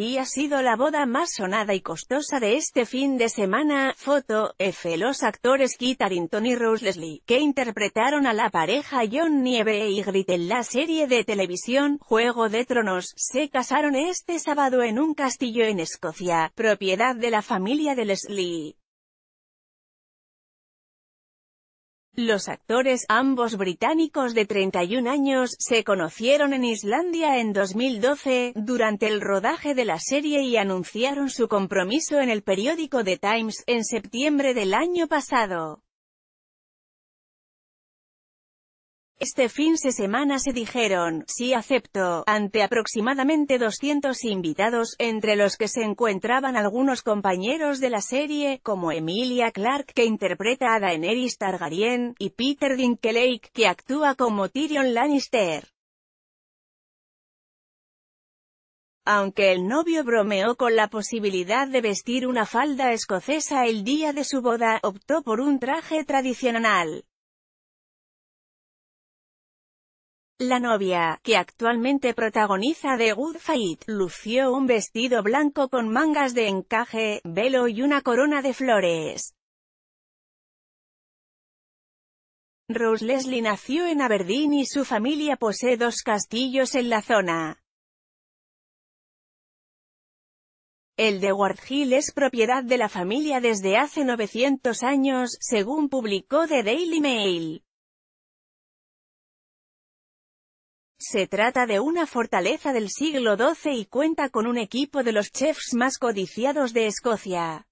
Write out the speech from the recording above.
Y ha sido la boda más sonada y costosa de este fin de semana. Foto, F. Los actores Kit Harington y Rose Leslie, que interpretaron a la pareja John Nieve e y Grit en la serie de televisión Juego de Tronos, se casaron este sábado en un castillo en Escocia, propiedad de la familia de Leslie. Los actores, ambos británicos de 31 años, se conocieron en Islandia en 2012, durante el rodaje de la serie y anunciaron su compromiso en el periódico The Times, en septiembre del año pasado. Este fin de semana se dijeron, sí acepto, ante aproximadamente 200 invitados, entre los que se encontraban algunos compañeros de la serie, como Emilia Clarke, que interpreta a Daenerys Targaryen, y Peter Dinklage, que actúa como Tyrion Lannister. aunque el novio bromeó con la posibilidad de vestir una falda escocesa el día de su boda, optó por un traje tradicional. La novia, que actualmente protagoniza The Good Fight, lució un vestido blanco con mangas de encaje, velo y una corona de flores. Rose Leslie nació en Aberdeen y su familia posee dos castillos en la zona. El de Ward Hill es propiedad de la familia desde hace 900 años, según publicó The Daily Mail. Se trata de una fortaleza del siglo XII y cuenta con un equipo de los chefs más codiciados de Escocia.